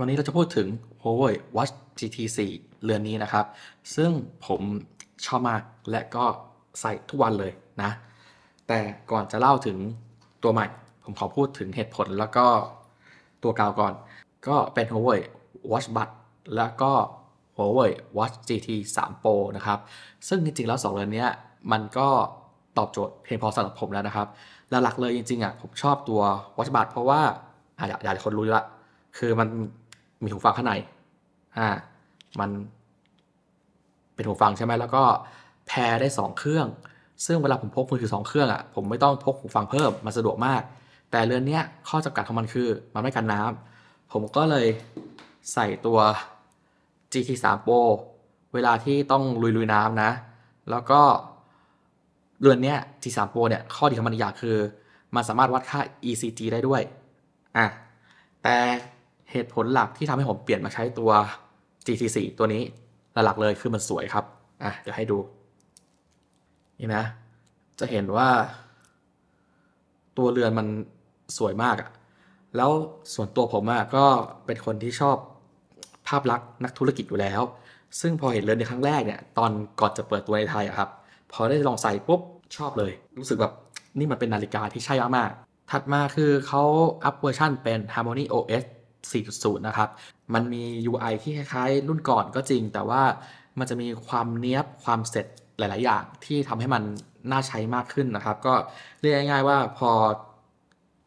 วันนี้เราจะพูดถึง Huawei Watch GT 4 เรือนนี้นะครับ ซึ่งผมชอบมากและก็ใส่ทุกวันเลยนะ แต่ก่อนจะเล่าถึงตัวใหม่ ผมขอพูดถึงเหตุผลแล้วก็ตัวกาวก่อน ก็เป็น Huawei Watch b u d แล้วก็ Huawei Watch GT 3 Pro นะครับ ซึ่งจริงๆแล้ว2เรือนนี้ มันก็ตอบโจทย์เพียงพอสำหรับผมแล้วนะครับหลักเลยจริงๆอ่ะผมชอบตัว Watch b u d เพราะว่าอยากอยากคนรู้ละคือมันมีหูฟังข้างใน อ่า มันเป็นหูฟังใช่ไหม แล้วก็แพรได้ 2 เครื่อง ซึ่งเวลาผมพกมือถือ2เครื่องอะ่ะ ผมไม่ต้องพกหูฟังเพิ่ม มันสะดวกมาก แต่เรือนเนี้ยข้อจำกัดของมันคือมันไม่กันน้ำ ผมก็เลยใส่ตัว GT3 Pro เวลาที่ต้องลุยลุยน้ำนะ แล้วก็เรือนเนี้ย T3 Pro เนี่ยข้อดีของมันอีกอย่างคือ มันสามารถวัดค่า ECG ได้ด้วย อ่ะ แต่เหตุผลหลักที่ทำให้ผมเปลี่ยนมาใช้ตัว GT4 ตัวนี้หลักเลยคือมันสวยครับ อ่ะ เดี๋ยวให้ดูนี่นะ จะเห็นว่า ตัวเรือนมันสวยมากอะแล้วส่วนตัวผมอะก็เป็นคนที่ชอบภาพลักษณ์นักธุรกิจอยู่แล้ว ซึ่งพอเห็นเรือนในครั้งแรกเนี่ยตอนก่อนจะเปิดตัวในไทยอะครับ พอได้ลองใส่ปุ๊บชอบเลย รู้สึกแบบนี่มันเป็นนาฬิกาที่ใช่มากๆถัดมาคือเขาอัปเวอร์ชันเป็น Harmony OS 4.0 นะครับ มันมี UI ที่คล้ายๆ รุ่นก่อนก็จริง แต่ว่ามันจะมีความเนี้ยบความเสร็จหลายๆอย่างที่ทำให้มันน่าใช้มากขึ้นนะครับ ก็เรียกง่ายๆ ว่าพอ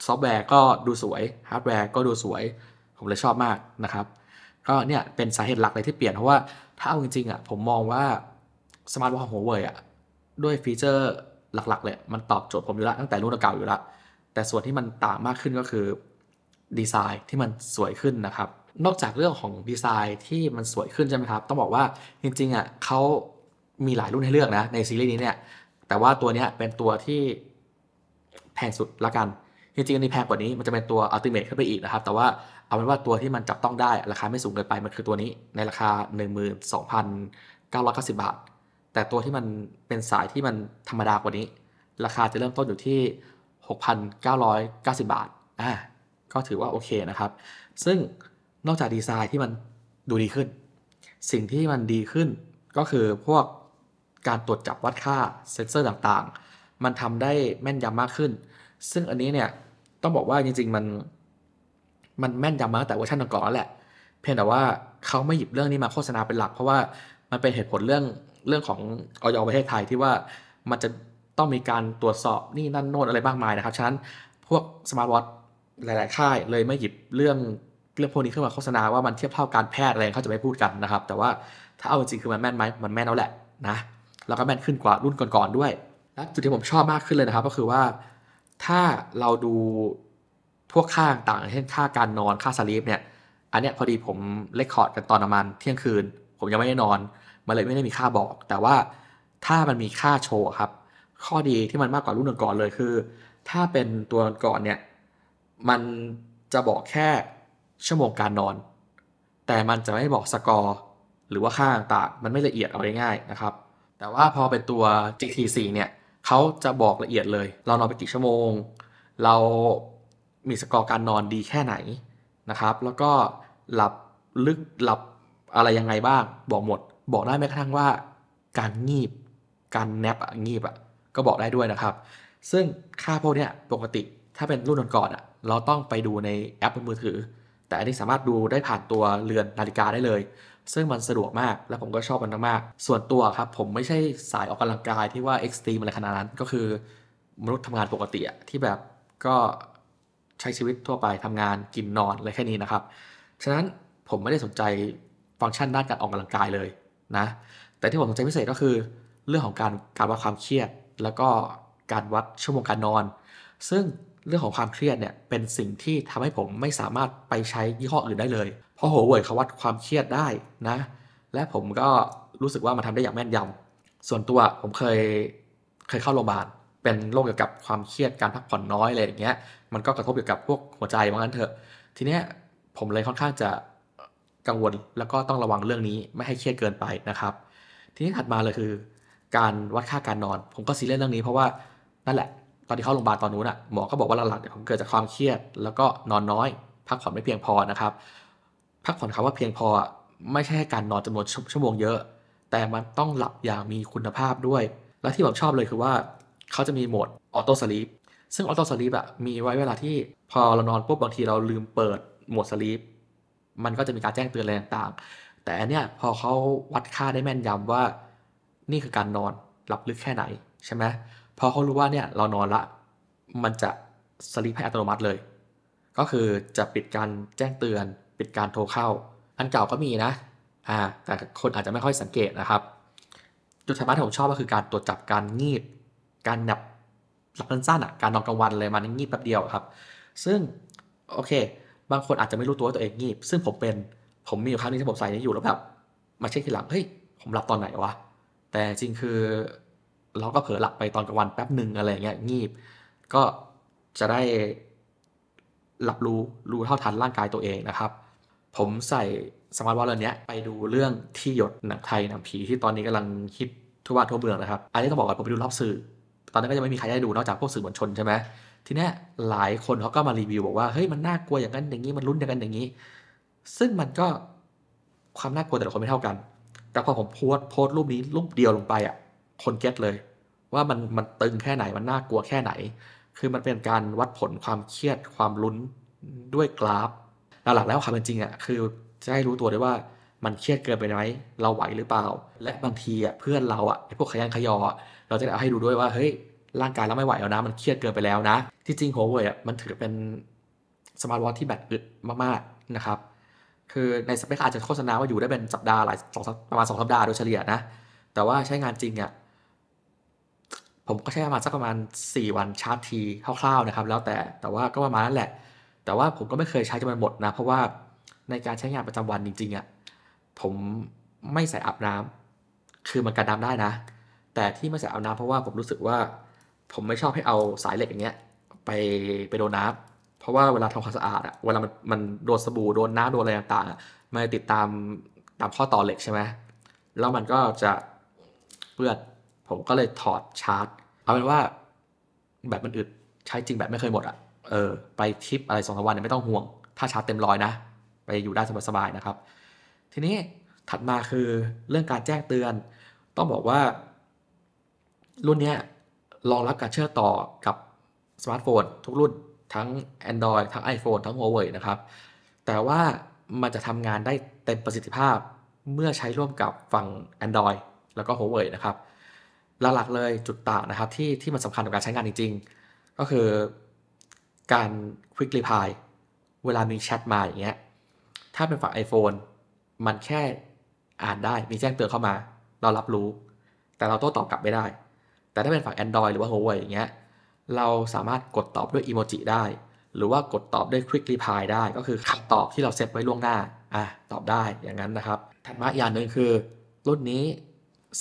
ซอฟต์แวร์ก็ดูสวย ฮาร์ดแวร์ก็ดูสวย ผมเลยชอบมากนะครับ ก็เนี่ยเป็นสาเหตุหลักเลยที่เปลี่ยน เพราะว่าถ้าเอาจริงๆอ่ะผมมองว่าสมาร์ทวอทของหัวเว่ยอ่ะด้วยฟีเจอร์หลักๆเลยมันตอบโจทย์ผมอยู่ละตั้งแต่รุ่นเก่าอยู่ละแต่ส่วนที่มันต่างมากขึ้นก็คือดีไซน์ที่มันสวยขึ้นนะครับ นอกจากเรื่องของดีไซน์ที่มันสวยขึ้นใช่ไหมครับ ต้องบอกว่าจริงๆอ่ะเขามีหลายรุ่นให้เลือกนะในซีรีส์นี้เนี่ย แต่ว่าตัวนี้เป็นตัวที่แพงสุดละกัน จริงๆอันนี้แพงกว่านี้มันจะเป็นตัวอัลติเมทขึ้นไปอีกนะครับ แต่ว่าเอาเป็นว่าตัวที่มันจับต้องได้ราคาไม่สูงเกินไปมันคือตัวนี้ในราคา 12,990 บาท แต่ตัวที่มันเป็นสายที่มันธรรมดากว่านี้ ราคาจะเริ่มต้นอยู่ที่ 6,990 บาท อ่าก็ถือว่าโอเคนะครับ ซึ่งนอกจากดีไซน์ที่มันดูดีขึ้น สิ่งที่มันดีขึ้นก็คือพวกการตรวจจับวัดค่าเซนเซอร์ต่างๆ มันทำได้แม่นยำมากขึ้น ซึ่งอันนี้เนี่ยต้องบอกว่าจริงๆมันมันแม่นยำมาตแต่เวอร์ชันก่อนแล้วแหละ เพียงแต่ว่าเขาไม่หยิบเรื่องนี้มาโฆษณาเป็นหลัก เพราะว่ามันเป็นเหตุผลเรื่องเรื่องของออยประเทศไทยที่ว่ามันจะต้องมีการตรวจสอบนี่นั่นโน่นอะไรบ้างมายนะครับฉะนั้นพวกสมาร์ทวอทหลายๆ ค่ายเลยไม่หยิบเรื่องเรื่องพวกนี้ขึ้นมาโฆษณาว่ามันเทียบเท่าการแพทย์อะไรเขาจะไม่พูดกันนะครับ แต่ว่าถ้าเอาจริงคือมันแม่นไหมมันแม่นแล้วแหละนะแล้วก็แม่นขึ้นกว่ารุ่นก่อนๆด้วย และจุดที่ผมชอบมากขึ้นเลยนะครับ ก็คือว่าถ้าเราดูพวกค่าต่างเช่นค่าการนอนค่าสลีปเนี่ย อันเนี้ยพอดีผมเลคคอร์ดกันตอนประมาณเที่ยงคืน ผมยังไม่ได้นอนมันเลยไม่ได้มีค่าบอก แต่ว่าถ้ามันมีค่าโชว์ครับข้อดีที่มันมากกว่ารุ่นก่อนเลยคือ ถ้าเป็นตัวก่อนเนี่ยมันจะบอกแค่ชั่วโมงการนอน แต่มันจะไม่บอกสกอร์หรือว่าค่าต่างมันไม่ละเอียดเอาง่ายๆนะครับแต่ว่าพอเป็นตัว GT4 เนี่ยเขาจะบอกละเอียดเลย เรานอนไปกี่ชั่วโมง เรามีสกอร์การนอนดีแค่ไหนนะครับ แล้วก็หลับลึกหลับอะไรยังไงบ้างบอกหมด บอกได้แม้กระทั่งว่า การงีบ การแนบอะงีบอะก็บอกได้ด้วยนะครับ ซึ่งค่าพวกเนี้ยปกติถ้าเป็นรุ่นก่อนอะเราต้องไปดูในแอปบนมือถือ แต่อันนี้สามารถดูได้ผ่านตัวเรือนนาฬิกาได้เลย ซึ่งมันสะดวกมาก และผมก็ชอบมันมาก ส่วนตัวครับผมไม่ใช่สายออกกำลังกายที่ว่าเอ็กซ์ตรีมอะไรขนาดนั้น ก็คือมนุษย์ทำงานปกติที่แบบก็ใช้ชีวิตทั่วไปทำงานกินนอนอะไรแค่นี้นะครับ ฉะนั้นผมไม่ได้สนใจฟังก์ชันด้านการออกกำลังกายเลยนะ แต่ที่ผมสนใจพิเศษก็คือ เรื่องของการการวัดความเครียด แล้วก็การวัดชั่วโมงการนอน ซึ่งเรื่องของความเครียดเนี่ยเป็นสิ่งที่ทำให้ผมไม่สามารถไปใช้ยี่ห้ออื่นได้เลย เพราะหัวเว่ยเขาวัดความเครียดได้นะ และผมก็รู้สึกว่ามันทาได้อย่างแม่นยำ ส่วนตัวผมเคยเคยเข้าโรงพยาบาลเป็นโรคเกี่ยวกับความเครียดการพักผ่อนน้อยอะไรอย่างเงี้ย มันก็กระทบเกี่ยวกับพวกหัวใจว่างั้นเถอะ ทีเนี้ยผมเลยค่อนข้างจะกังวลแล้วก็ต้องระวังเรื่องนี้ไม่ให้เครียดเกินไปนะครับ ทีนี้ถัดมาเลยคือ การวัดค่าการนอน ผมก็ซีเรียสเรื่องนี้ เพราะว่านั่นแหละตอนที่เข้าโรงพยาบาลตอนนู้นอะหมอก็บอกว่าหลักๆเกิดจากความเครียด แล้วก็นอนน้อย พักผ่อนไม่เพียงพอนะครับ พักผ่อนคำว่าเพียงพอไม่ใช่การนอนจำนวนชั่วโมงเยอะ แต่มันต้องหลับอย่างมีคุณภาพด้วย และที่ผมชอบเลยคือว่าเขาจะมีโหมดออโต้สลีปซึ่งออโต้สลีปอ่ะมีไว้เวลาที่พอเรานอนปุ๊บ บางทีเราลืมเปิดโหมดสลีปมันก็จะมีการแจ้งเตือนอะไรต่างๆแต่อันเนี้ยพอเขาวัดค่าได้แม่นยำว่า นี่คือการนอนหลับลึกแค่ไหนใช่ไหมพอเขารู้ว่าเนี่ยเรานอนละมันจะสลิปให้อัตโนมัติเลย ก็คือจะปิดการแจ้งเตือน ปิดการโทรเข้า อันเก่าก็มีนะอ่าแต่คนอาจจะไม่ค่อยสังเกตนะครับ จุดสำคัรที่ผมชอบ ก็คือการตรวจจับการงีบ การหนับหลับสั้นๆอ่ะการนอนกลางวันเลยมันงีบแป๊บเดียวครับ ซึ่งโอเคบางคนอาจจะไม่รู้ตัวตัวเองงีบ ซึ่งผมเป็นผมมีอยู่ครั้งนึงที่ผมใส่นี้อยู่แล้วแบบมาเช็คทีหลังเฮ้ยผมหลับตอนไหนวะแต่จริงคือเราก็เผลอหลับไปตอนกลางวันแป๊บหนึ่งอะไรเงี้ยงีบ ก็จะได้หลับรู้รู้เท่าทันร่างกายตัวเองนะครับ ผมใส่สมาร์ทวอทเลืนี้ไปดูเรื่องที่หยดหนังไทยหนังผีที่ตอนนี้กำลังฮิตทั่วบ้านทั่วเมืองนะครับ อันนี้ต้องบอกก่อนผมไปดูรอบสื่อ ตอนนั้นก็จะไม่มีใครได้ดูนอกจากพวกสื่อมวลชนใช่ไหมทีนี้หลายคนเขาก็มารีวิวบอกว่าเฮ้ยมันน่ากลัวอย่างนั้นอย่างนี้มันรุนอย่างนั้นอย่างนี้ ซึ่งมันก็ความน่ากลัวแต่ละคนไม่เท่ากันแต่พอผมโพสโพสรูปนี้รูปเดียวลงไปอ่ะคนเก็ตเลยว่ามันมันตึงแค่ไหนมันน่ากลัวแค่ไหน คือมันเป็นการวัดผลความเครียดความลุ้นด้วยกราฟหลักๆแล้วความจริงอ่ะคือจะให้รู้ตัวได้ว่ามันเครียดเกินไปไหมเราไหวหรือเปล่า และบางทีอ่ะเพื่อนเราอ่ะพวกขยันขยอเราจะเอาให้ดูด้วยว่าเฮ้ยร่างกายเราไม่ไหวแล้วนะ มันเครียดเกินไปแล้วนะที่จริงโฮเวรยอ่ะมันถือเป็นสมาร์ทวอทที่แบตอึดมากๆนะครับคือในสเปคอาจจะโฆษณาว่าอยู่ได้เป็นสัปดาห์หลายสองประมาณสองสัปดาห์โดยเฉลี่ยนะ แต่ว่าใช้งานจริงอ่ะผมก็ใช้ประมาณสักประมาณ 4 วันชาร์จทีคร่าวๆนะครับแล้วแต่แต่ว่าก็ประมาณนั้นแหละ แต่ว่าผมก็ไม่เคยใช้จนมันหมดนะเพราะว่าในการใช้งานประจำวันจริงๆอะ่ะผมไม่ใส่อาบน้ำ คือมันกันน้าได้นะ แต่ที่ไม่ใส่อาบน้ำเพราะว่า ผมรู้สึกว่า ผมไม่ชอบให้เอาสายเหล็กอย่างเงี้ยไปไปโดนน้ำเพราะว่าเวลาทำความสะอาดอะเวลามันมันโดนสบู่โดนน้ำโดนอะไรต่างๆมันติดตามตามข้อต่อเหล็กใช่ไหมแล้วมันก็จะเปื้อนผมก็เลยถอดชาร์จ เอาเป็นว่าแบบมันอึดใช้จริงแบบไม่เคยหมดอะ่ะ เออไปทริปอะไรสองสามวันเนี่ยไม่ต้องห่วงถ้าชาร์จเต็มร้อยนะ ไปอยู่ได้สบายๆนะครับ ทีนี้ถัดมาคือเรื่องการแจ้งเตือน ต้องบอกว่ารุ่นนี้รองรับการเชื่อต่อกับสมาร์ทโฟน ทุกรุ่นทั้ง Android ทั้ง iPhone ทั้ง Huawei นะครับ แต่ว่ามันจะทำงานได้เต็มประสิทธิภาพเมื่อใช้ร่วมกับฝั่ง Android แล้วก็ Huawei นะครับหลักๆเลยจุดต่างนะครับ ที่ที่มันสำคัญต่อการใช้งานจริง ๆ ก็คือการ Quick Reply เวลามีแชทมาอย่างเงี้ยถ้าเป็นฝั่ง iPhone มันแค่อ่านได้มีแจ้งเตือนเข้ามา เรารับรู้ แต่เราโต้ตอบกลับไม่ได้ แต่ถ้าเป็นฝั่ง Android หรือว่า Huawei อย่างเงี้ยเราสามารถกดตอบด้วยอีโมจิได้ หรือว่ากดตอบด้วย Quick Reply ได้ก็คือคำตอบที่เราเซตไว้ล่วงหน้าอ่ะตอบได้อย่างนั้นนะครับถัดมาอย่างหนึ่งคือ รุ่นนี้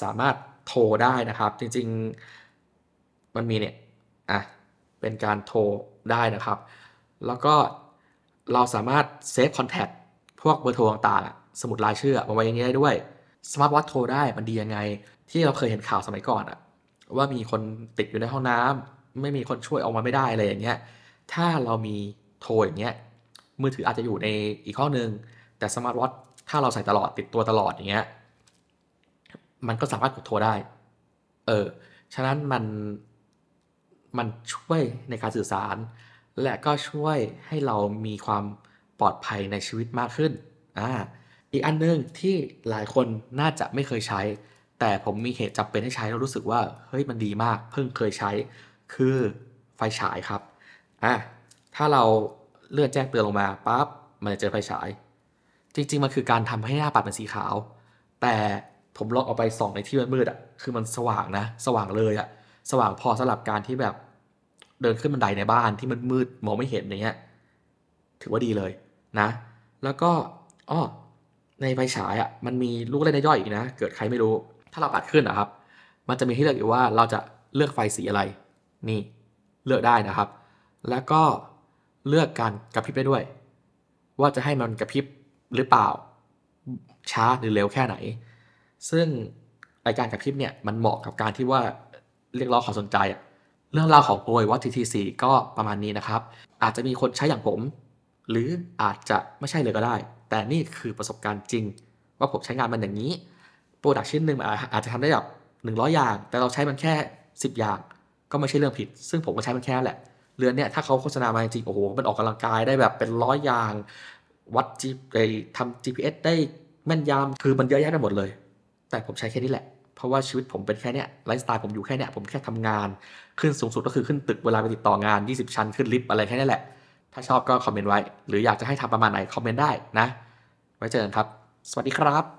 สามารถโทรได้นะครับ จริงๆมันมีเนี่ยอ่ะเป็นการโทรได้นะครับ แล้วก็เราสามารถเซฟคอนแทคพวกเบอร์โทรต่างๆสมุดรายชื่อมาไว้อย่างนี้ได้ด้วย สมาร์ทวอทโทรได้มันดียังไง ที่เราเคยเห็นข่าวสมัยก่อนอะว่ามีคนติดอยู่ในห้องน้ำ ไม่มีคนช่วยออกมาไม่ได้อะไรอย่างเงี้ยถ้าเรามีโทรอย่างเงี้ย มือถืออาจจะอยู่ในอีกข้อหนึ่งแต่สมาร์ทวอทถ้าเราใส่ตลอดติดตัวตลอดอย่างเงี้ยมันก็สามารถกดโทรได้ เออ ฉะนั้นมัน มันช่วยในการสื่อสาร และก็ช่วยให้เรามีความปลอดภัยในชีวิตมากขึ้นอ่าอีกอันนึงที่หลายคนน่าจะไม่เคยใช้ แต่ผมมีเหตุจำเป็นให้ใช้แล้วรู้สึกว่า เฮ้ย มันดีมากเพิ่งเคยใช้ คือไฟฉายครับ อ่าถ้าเราเลื่อนแจ้งเตือนลงมาปั๊บ มันจะเจอไฟฉาย จริงๆมันคือการทำให้หน้าปัดเป็นสีขาว แต่ผมลองเอาไปส่องในที่มืดอ่ะ คือมันสว่างนะ สว่างเลยอ่ะ สว่างพอสำหรับการที่แบบเดินขึ้นบันไดในบ้านที่มันมืดมองไม่เห็นอย่างเงี้ยถือว่าดีเลยนะ แล้วก็อ้อในไฟฉายอ่ะ มันมีลูกเล่นย่อยอีกนะ เกิดใครไม่รู้ ถ้าเราปัดขึ้นนะครับ มันจะมีให้เลือกอยู่ว่าเราจะเลือกไฟสีอะไร นี่เลือกได้นะครับ แล้วก็เลือกการกระพริบได้ด้วย ว่าจะให้มันกระพริบหรือเปล่าช้าหรือเร็วแค่ไหนซึ่งรายการกับคลิปเนี่ยมันเหมาะกับการที่ว่าเรียกร้องความสนใจเรื่องราวของโอยวัตีสีก็ประมาณนี้นะครับอาจจะมีคนใช้อย่างผม หรืออาจจะไม่ใช่เลยก็ได้ แต่นี่คือประสบการณ์จริง ว่าผมใช้งานมันอย่างนี้โปรดักชิ้นหนึ่งอาจจะทำได้แบบหนงร้อย่าง แต่เราใช้มันแค่ 10 อย่าง ก็ไม่ใช่เรื่องผิด ซึ่งผมก็ใช้มันแค่แหละเรือนเนี่ยถ้าเขาโฆษณามาจริงโอ้โหมันออกกำลังกายได้แบบเป็นร้อยอย่างวัดจีไปทำ GPS ได้แม่นยำคือมันเยอะแยะไปหมดเลยแต่ผมใช้แค่นี้แหละ เพราะว่าชีวิตผมเป็นแค่นี้ไลฟ์สไตล์ผมอยู่แค่นี้ผมแค่ทำงาน ขึ้นสูงสุดก็คือขึ้นตึกเวลาไปติดต่องาน 20 ชั้นขึ้นลิฟต์อะไรแค่นี้แหละ ถ้าชอบก็คอมเมนต์ไว้หรืออยากจะให้ทำประมาณไหน คอมเมนต์ได้นะ ไว้เจอกันครับ สวัสดีครับ